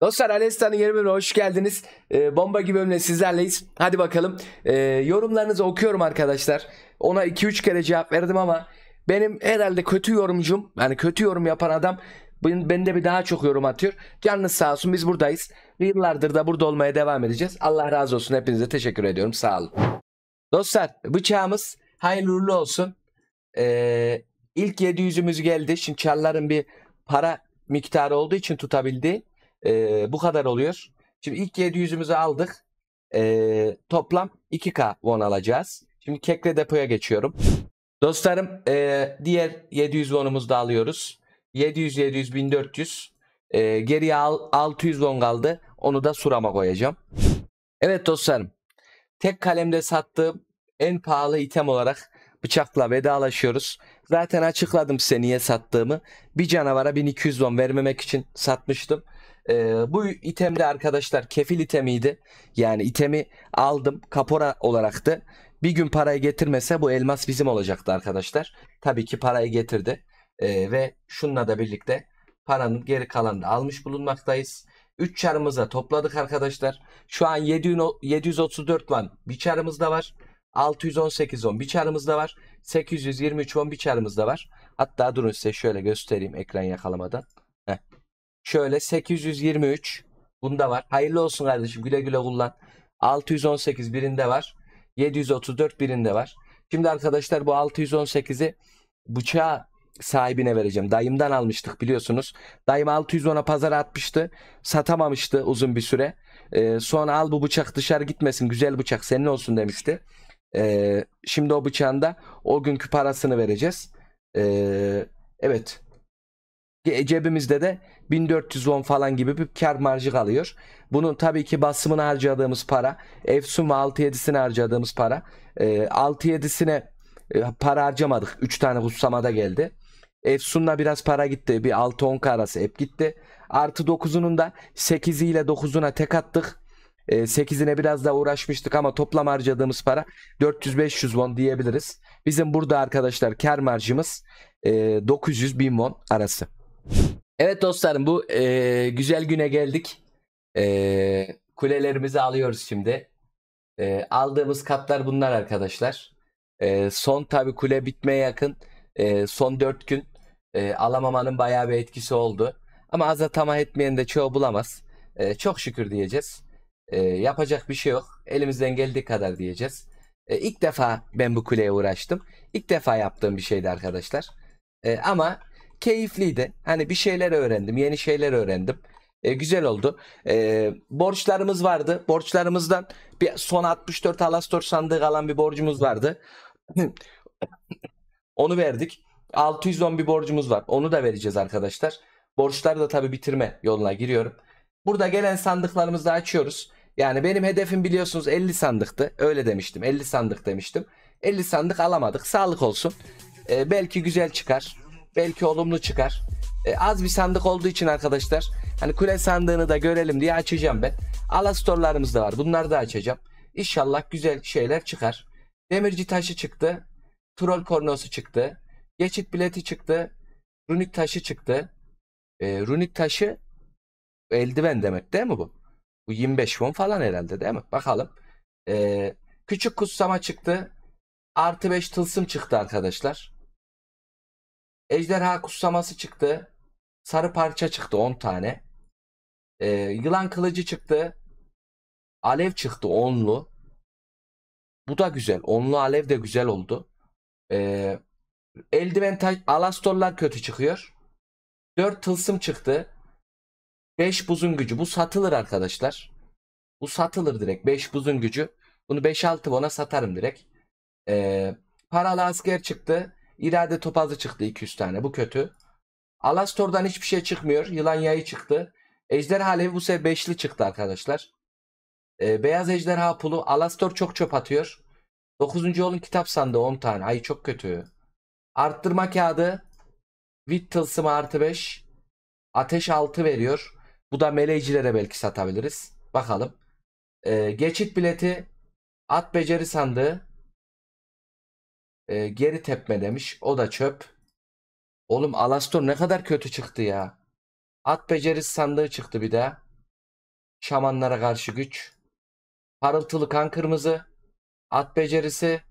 Dostlar Alesta'nın yeni hoş geldiniz. Ee, bomba gibi bölümle sizlerleyiz. Hadi bakalım. Ee, yorumlarınızı okuyorum arkadaşlar. Ona 2-3 kere cevap verdim ama benim herhalde kötü yorumcum yani kötü yorum yapan adam bende bir daha çok yorum atıyor. Canınız sağ olsun biz buradayız. Yıllardır da burada olmaya devam edeceğiz. Allah razı olsun hepinize teşekkür ediyorum sağ olun. Dostlar bıçağımız hayırlı uğurlu olsun. Ee, ilk 700'ümüz geldi. Şimdi Çarlar'ın bir para miktarı olduğu için tutabildi. E, bu kadar oluyor. Şimdi ilk 700'ümüzü aldık. E, toplam 2K won alacağız. Şimdi kekle depoya geçiyorum. Dostlarım e, diğer 700 wonumuzu da alıyoruz. 700, 700, 1400. E, geriye al, 600 won kaldı. Onu da surama koyacağım. Evet dostlarım. Tek kalemde sattığım en pahalı item olarak bıçakla vedalaşıyoruz. Zaten açıkladım size niye sattığımı. Bir canavara 1200 won vermemek için satmıştım. Ee, bu itemde arkadaşlar kefil itemiydi. Yani itemi aldım kapora olaraktı. Bir gün parayı getirmese bu elmas bizim olacaktı arkadaşlar. Tabii ki parayı getirdi. Ee, ve şununla da birlikte paranın geri kalanını almış bulunmaktayız. 3 çarımıza topladık arkadaşlar. Şu an 734 van bir çarımız da var. 618 10 bir çarımız da var. 823 10 bir çarımız da var. Hatta durun size şöyle göstereyim ekran yakalamadan. Heh. Şöyle 823 bunda var. Hayırlı olsun kardeşim güle güle kullan. 618 birinde var. 734 birinde var. Şimdi arkadaşlar bu 618'i bıçağa sahibine vereceğim. Dayımdan almıştık biliyorsunuz. Dayım 610'a pazara atmıştı. Satamamıştı uzun bir süre. Ee, sonra al bu bıçak dışarı gitmesin. Güzel bıçak senin olsun demişti. Ee, şimdi o bıçağın da o günkü parasını vereceğiz. Ee, evet cebimizde de 1410 falan gibi bir kar marjı kalıyor. Bunun tabii ki basımını harcadığımız para, Efsun ve 6-7'sine harcadığımız para. E, ee, 6-7'sine e, para harcamadık. 3 tane kutsamada geldi. Efsun'la biraz para gitti. Bir 6-10 arası hep gitti. Artı 9'unun da 8 ile 9'una tek attık. 8'ine ee, biraz daha uğraşmıştık ama toplam harcadığımız para 400-500 won diyebiliriz. Bizim burada arkadaşlar kar marjımız 900-1000 e, won arası. Evet dostlarım bu e, güzel güne geldik. E, kulelerimizi alıyoruz şimdi. E, aldığımız katlar bunlar arkadaşlar. E, son tabi kule bitmeye yakın. E, son 4 gün e, alamamanın bayağı bir etkisi oldu. Ama azatama etmeyen de çoğu bulamaz. E, çok şükür diyeceğiz. E, yapacak bir şey yok. Elimizden geldiği kadar diyeceğiz. E, ilk defa ben bu kuleye uğraştım. İlk defa yaptığım bir şeydi arkadaşlar. E, ama keyifliydi. Hani bir şeyler öğrendim, yeni şeyler öğrendim. E, güzel oldu. E, borçlarımız vardı. Borçlarımızdan bir son 64 Alastor sandığı kalan bir borcumuz vardı. Onu verdik. 611 borcumuz var. Onu da vereceğiz arkadaşlar. Borçları da tabii bitirme yoluna giriyorum. Burada gelen sandıklarımızı da açıyoruz. Yani benim hedefim biliyorsunuz 50 sandıktı. Öyle demiştim. 50 sandık demiştim. 50 sandık alamadık. Sağlık olsun. Ee, belki güzel çıkar belki olumlu çıkar. E, az bir sandık olduğu için arkadaşlar hani kule sandığını da görelim diye açacağım ben. Alastorlarımız da var. Bunları da açacağım. İnşallah güzel şeyler çıkar. Demirci taşı çıktı. Troll kornosu çıktı. Geçit bileti çıktı. Runik taşı çıktı. E, runik taşı eldiven demek değil mi bu? Bu 25 won falan herhalde değil mi? Bakalım. E, küçük kutsama çıktı. Artı 5 tılsım çıktı arkadaşlar. Ejderha kutsaması çıktı. Sarı parça çıktı 10 tane. Ee, yılan kılıcı çıktı. Alev çıktı onlu. Bu da güzel. Onlu alev de güzel oldu. Ee, eldiven taş, alastorlar kötü çıkıyor. 4 tılsım çıktı. 5 buzun gücü. Bu satılır arkadaşlar. Bu satılır direkt. 5 buzun gücü. Bunu 5-6 bona satarım direkt. Ee, paralı asker çıktı. İrade topazı çıktı 200 tane. Bu kötü. Alastor'dan hiçbir şey çıkmıyor. Yılan yayı çıktı. Ejderha Alevi bu sefer beşli çıktı arkadaşlar. Ee, Beyaz Ejderha Pulu. Alastor çok çöp atıyor. 9. olun kitap sandığı 10 tane. Ay çok kötü. Arttırma kağıdı. Wit tılsım artı 5. Ateş 6 veriyor. Bu da meleğicilere belki satabiliriz. Bakalım. Ee, geçit bileti. At beceri sandığı. E, geri tepme demiş. O da çöp. Oğlum Alastor ne kadar kötü çıktı ya. At becerisi sandığı çıktı bir de. Şamanlara karşı güç. Parıltılı kan kırmızı. At becerisi.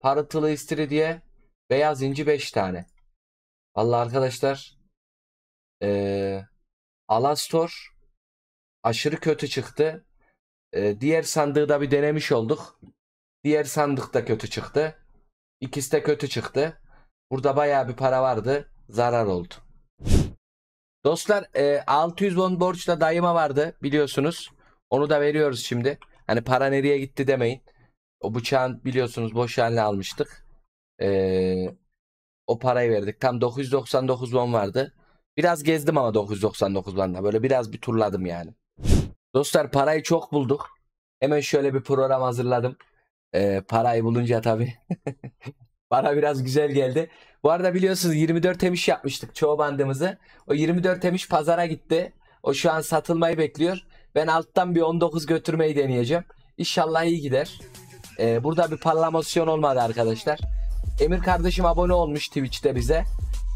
Parıltılı istiri diye. Beyaz inci 5 tane. Vallahi arkadaşlar. Ee, Alastor aşırı kötü çıktı. Ee, diğer sandığı da bir denemiş olduk. Diğer sandıkta kötü çıktı. İkisi de kötü çıktı. Burada bayağı bir para vardı. Zarar oldu. Dostlar e, 610 borçla dayıma vardı biliyorsunuz. Onu da veriyoruz şimdi. Hani para nereye gitti demeyin. O bıçağın biliyorsunuz boş haline almıştık. E, o parayı verdik. Tam 999 won vardı. Biraz gezdim ama 999 won'da. Böyle biraz bir turladım yani. Dostlar parayı çok bulduk. Hemen şöyle bir program hazırladım. E, parayı bulunca tabi. Para biraz güzel geldi. Bu arada biliyorsunuz 24 temiş yapmıştık çoğu bandımızı. O 24 temiş pazara gitti. O şu an satılmayı bekliyor. Ben alttan bir 19 götürmeyi deneyeceğim. İnşallah iyi gider. Ee, burada bir parlamosyon olmadı arkadaşlar. Emir kardeşim abone olmuş Twitch'te bize.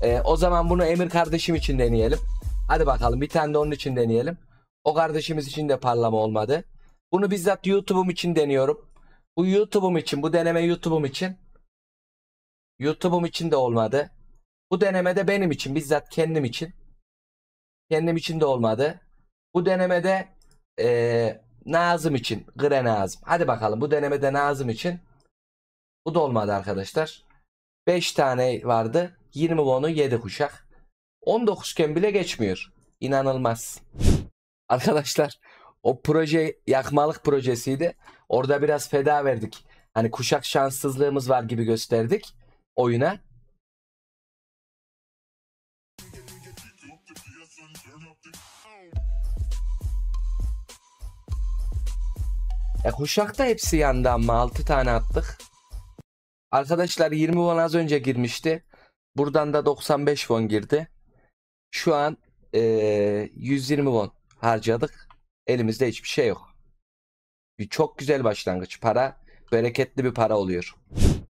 Ee, o zaman bunu Emir kardeşim için deneyelim. Hadi bakalım bir tane de onun için deneyelim. O kardeşimiz için de parlama olmadı. Bunu bizzat YouTube'um için deniyorum. Bu YouTube'um için, bu deneme YouTube'um için. YouTube'um için de olmadı. Bu denemede benim için, bizzat kendim için. Kendim için de olmadı. Bu denemede ee, Nazım için, Gre Nazım. Hadi bakalım bu denemede Nazım için. Bu da olmadı arkadaşlar. 5 tane vardı. 20 bonu 7 kuşak. 19 iken bile geçmiyor. İnanılmaz. Arkadaşlar o proje yakmalık projesiydi. Orada biraz feda verdik. Hani kuşak şanssızlığımız var gibi gösterdik oyuna. Ya e, kuşakta hepsi yandı ama 6 tane attık. Arkadaşlar 20 won az önce girmişti. Buradan da 95 won girdi. Şu an e, 120 won harcadık. Elimizde hiçbir şey yok. Bir çok güzel başlangıç. Para bereketli bir para oluyor.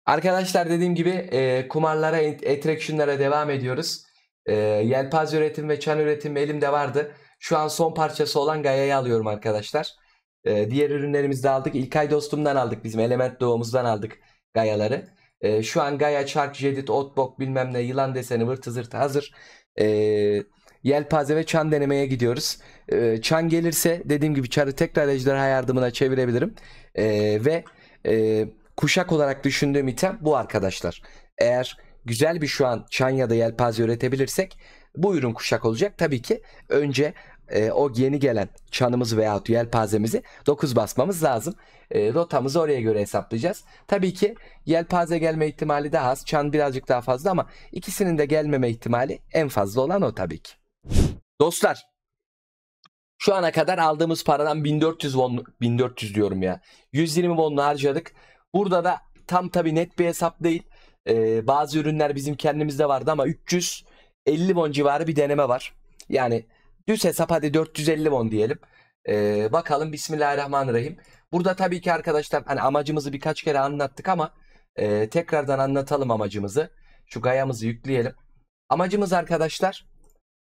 Arkadaşlar dediğim gibi e, kumarlara, attraction'lara devam ediyoruz. E, yelpaze üretim ve çan üretim elimde vardı. Şu an son parçası olan Gaya'yı alıyorum arkadaşlar. E, diğer ürünlerimizi de aldık. İlk ay dostumdan aldık. Bizim element doğumuzdan aldık Gaya'ları. E, şu an Gaya, Çark, Jedit, Otbok bilmem ne yılan deseni vırtı zırtı hazır. Eee yelpaze ve çan denemeye gidiyoruz. E, çan gelirse dediğim gibi çarı tekrar ejderha yardımına çevirebilirim. E, ve e, kuşak olarak düşündüğüm item bu arkadaşlar. Eğer güzel bir şu an çan ya da yelpaze üretebilirsek bu ürün kuşak olacak. Tabii ki önce e, o yeni gelen çanımızı veya yelpazemizi 9 basmamız lazım. E, rotamızı oraya göre hesaplayacağız. Tabii ki yelpaze gelme ihtimali daha az. Çan birazcık daha fazla ama ikisinin de gelmeme ihtimali en fazla olan o tabii ki. Dostlar şu ana kadar aldığımız paradan 1400 won 1400 diyorum ya. 120 won'u harcadık. Burada da tam tabi net bir hesap değil. Ee, bazı ürünler bizim kendimizde vardı ama 350 won civarı bir deneme var. Yani düz hesap hadi 450 won diyelim. Ee, bakalım Bismillahirrahmanirrahim. Burada tabii ki arkadaşlar hani amacımızı birkaç kere anlattık ama e, tekrardan anlatalım amacımızı. Şu gayamızı yükleyelim. Amacımız arkadaşlar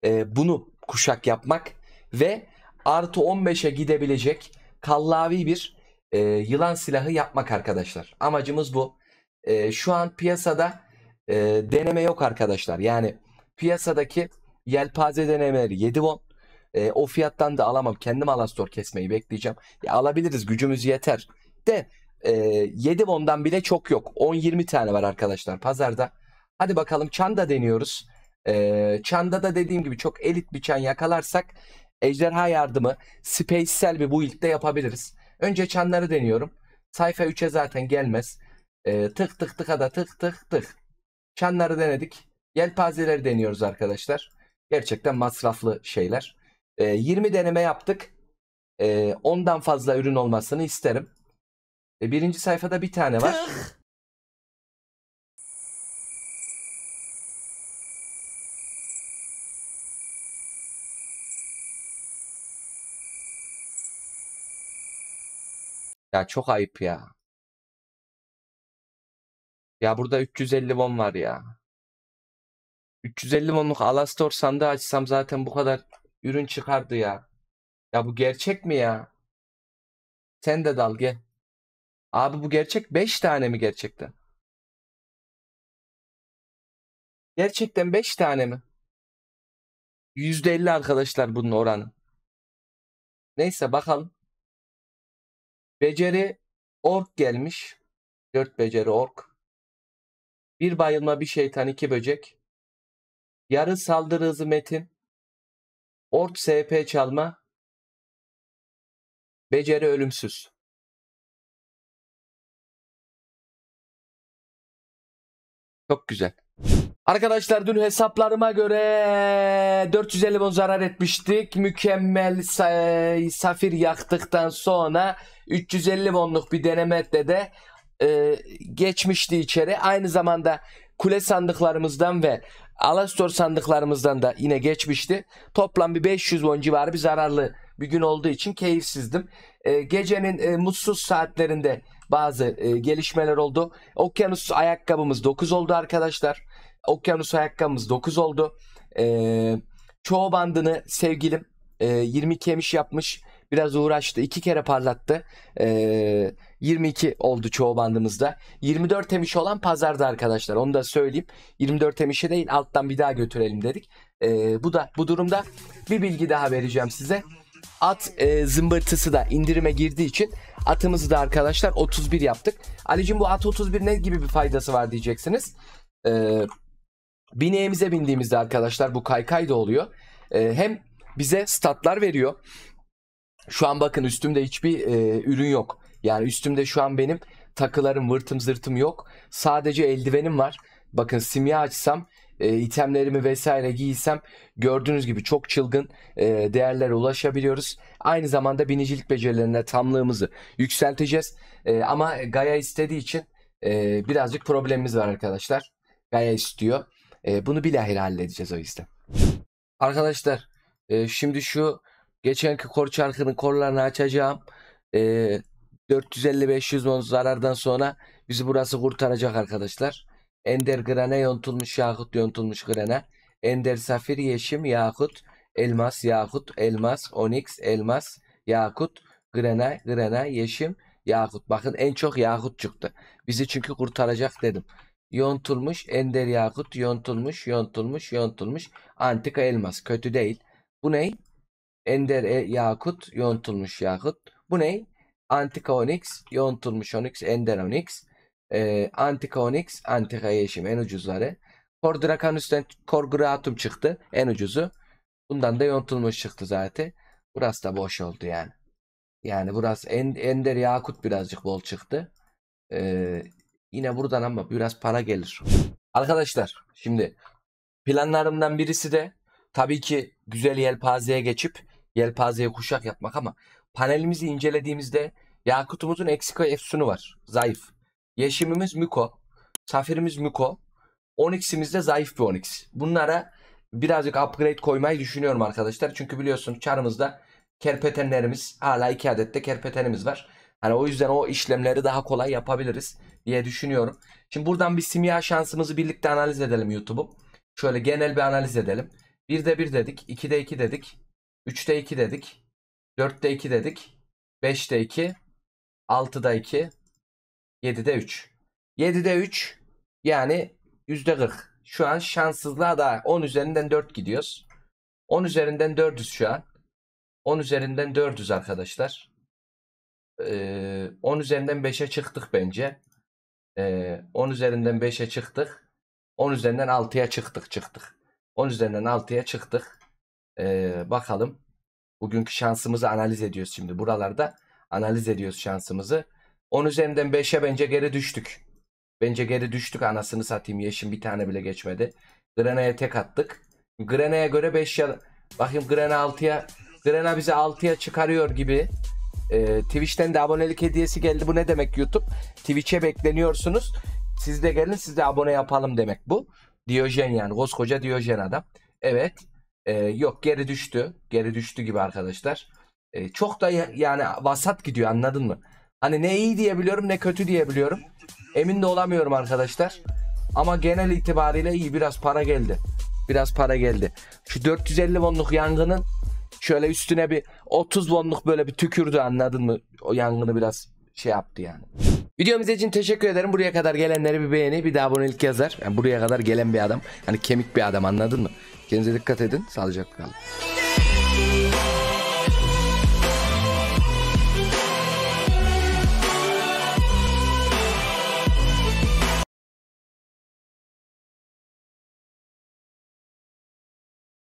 e, bunu kuşak yapmak ve artı 15'e gidebilecek kallavi bir e, yılan silahı yapmak arkadaşlar. Amacımız bu. E, şu an piyasada e, deneme yok arkadaşlar. Yani piyasadaki yelpaze denemeleri 7 won. E, o fiyattan da alamam. Kendim Alastor kesmeyi bekleyeceğim. Ya, alabiliriz gücümüz yeter. De e, 7 won'dan bile çok yok. 10-20 tane var arkadaşlar pazarda. Hadi bakalım çanda deniyoruz. E, çanda da dediğim gibi çok elit bir çan yakalarsak ejderha yardımı space'sel bir build'de yapabiliriz. Önce çanları deniyorum. Sayfa 3'e zaten gelmez. E, tık tık tıka da tık tık tık. Çanları denedik. Yelpazeleri deniyoruz arkadaşlar. Gerçekten masraflı şeyler. E, 20 deneme yaptık. E, ondan fazla ürün olmasını isterim. E, birinci sayfada bir tane var. Ya çok ayıp ya. Ya burada 350 won var ya. 350 wonluk Alastor sandığı açsam zaten bu kadar ürün çıkardı ya. Ya bu gerçek mi ya? Sen de dalga. Abi bu gerçek 5 tane mi gerçekten? Gerçekten 5 tane mi? %50 arkadaşlar bunun oranı. Neyse bakalım. Beceri ork gelmiş. 4 beceri ork. Bir bayılma bir şeytan iki böcek. Yarı saldırı hızı metin. Ort SP çalma. Beceri ölümsüz. Çok güzel. Arkadaşlar dün hesaplarıma göre 450 bon zarar etmiştik. Mükemmel safir yaktıktan sonra 350 wonluk bir denemede de e, geçmişti içeri. Aynı zamanda kule sandıklarımızdan ve Alastor sandıklarımızdan da yine geçmişti. Toplam bir 500 won civarı bir zararlı bir gün olduğu için keyifsizdim. E, gecenin e, mutsuz saatlerinde bazı e, gelişmeler oldu. Okyanus ayakkabımız 9 oldu arkadaşlar. Okyanus ayakkabımız 9 oldu. E, çoğu bandını sevgilim e, 22 yemiş yapmış. Biraz uğraştı. iki kere parlattı. E, ee, 22 oldu çoğu bandımızda. 24 emiş olan pazarda arkadaşlar. Onu da söyleyeyim. 24 emişe değil alttan bir daha götürelim dedik. E, bu da bu durumda bir bilgi daha vereceğim size. At e, zımbırtısı da indirime girdiği için atımızı da arkadaşlar 31 yaptık. Alicim bu at 31 ne gibi bir faydası var diyeceksiniz. Eee bineğimize bindiğimizde arkadaşlar bu kaykay da oluyor. E, hem bize statlar veriyor şu an bakın üstümde hiçbir e, ürün yok. Yani üstümde şu an benim takılarım, vırtım zırtım yok. Sadece eldivenim var. Bakın simya açsam e, itemlerimi vesaire giysem gördüğünüz gibi çok çılgın e, değerlere ulaşabiliyoruz. Aynı zamanda binicilik becerilerine tamlığımızı yükselteceğiz. E, ama gaya istediği için e, birazcık problemimiz var arkadaşlar. gaya istiyor. E, bunu bilahare halledeceğiz o yüzden. Arkadaşlar e, şimdi şu Geçenki kor çarkının korlarını açacağım. Ee, 450-500 on zarardan sonra bizi burası kurtaracak arkadaşlar. Ender grane yontulmuş yakut yontulmuş grane. Ender safir yeşim yakut. Elmas yakut elmas onyx elmas yakut. Grene grene yeşim yakut. Bakın en çok yakut çıktı. Bizi çünkü kurtaracak dedim. Yontulmuş ender yakut yontulmuş yontulmuş yontulmuş. Antika elmas kötü değil. Bu ney? Ender e, yakut, yontulmuş yakut. Bu ne? Antika onyx, yontulmuş onyx, ender onyx. E, antika onyx, antika yeşim en ucuzları. Kordrakanüs'ten korgratum çıktı en ucuzu. Bundan da yontulmuş çıktı zaten. Burası da boş oldu yani. Yani burası en, ender yakut birazcık bol çıktı. Ee, yine buradan ama biraz para gelir. Arkadaşlar şimdi planlarımdan birisi de tabii ki güzel yelpazeye geçip yelpazeye kuşak yapmak ama panelimizi incelediğimizde Yakutumuzun eksik ve efsunu var. Zayıf. Yeşimimiz Miko. Safirimiz Miko. de zayıf bir Onyx. Bunlara birazcık upgrade koymayı düşünüyorum arkadaşlar. Çünkü biliyorsun çarımızda kerpetenlerimiz hala iki adet de kerpetenimiz var. Hani o yüzden o işlemleri daha kolay yapabiliriz diye düşünüyorum. Şimdi buradan bir simya şansımızı birlikte analiz edelim YouTube'u. Şöyle genel bir analiz edelim. 1'de 1 dedik, 2'de 2 dedik, 3'te 2 dedik. 4'te 2 dedik. 5'te 2. 6'da 2. 7'de 3. 7'de 3 yani %40. Şu an şanssızlığa da 10 üzerinden 4 gidiyoruz. 10 üzerinden 4'üz şu an. 10 üzerinden 4'üz arkadaşlar. Ee, 10 üzerinden 5'e çıktık bence. Ee, 10 üzerinden 5'e çıktık. 10 üzerinden 6'ya çıktık çıktık. 10 üzerinden 6'ya çıktık. Ee, bakalım. Bugünkü şansımızı analiz ediyoruz şimdi. Buralarda analiz ediyoruz şansımızı. 10 üzerinden 5'e bence geri düştük. Bence geri düştük anasını satayım. Yeşim bir tane bile geçmedi. Grena'ya tek attık. Grena'ya göre 5 ya... Bakayım Grena 6'ya... Grena bizi 6'ya çıkarıyor gibi. Ee, Twitch'ten de abonelik hediyesi geldi. Bu ne demek YouTube? Twitch'e bekleniyorsunuz. Siz de gelin siz de abone yapalım demek bu. Diyojen yani. Koskoca Diyojen adam. Evet. E, yok geri düştü. Geri düştü gibi arkadaşlar. E, çok da ya, yani vasat gidiyor anladın mı? Hani ne iyi diyebiliyorum ne kötü diyebiliyorum. Emin de olamıyorum arkadaşlar. Ama genel itibariyle iyi biraz para geldi. Biraz para geldi. Şu 450 wonluk yangının şöyle üstüne bir 30 wonluk böyle bir tükürdü anladın mı? O yangını biraz şey yaptı yani. Videomuzu için teşekkür ederim. Buraya kadar gelenleri bir beğeni bir de abonelik yazar. Yani buraya kadar gelen bir adam. Hani kemik bir adam anladın mı? Kendinize dikkat edin. Sağlıcakla kalın.